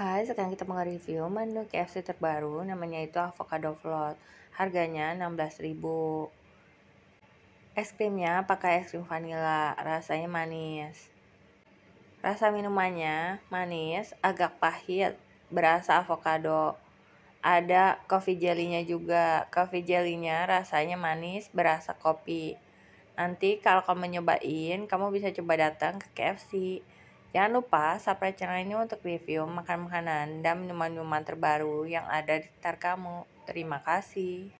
Hai, sekarang kita mau review menu KFC terbaru namanya itu avocado float. Harganya 16.000. Es krimnya pakai es krim vanila, rasanya manis. Rasa minumannya manis, agak pahit, berasa avocado. Ada coffee jelly-nya juga. Coffee jelly-nya rasanya manis, berasa kopi. Nanti kalau kamu nyobain, kamu bisa coba datang ke KFC. Jangan lupa subscribe channel ini untuk review makan-makanan dan minuman-minuman terbaru yang ada di sekitar kamu. Terima kasih.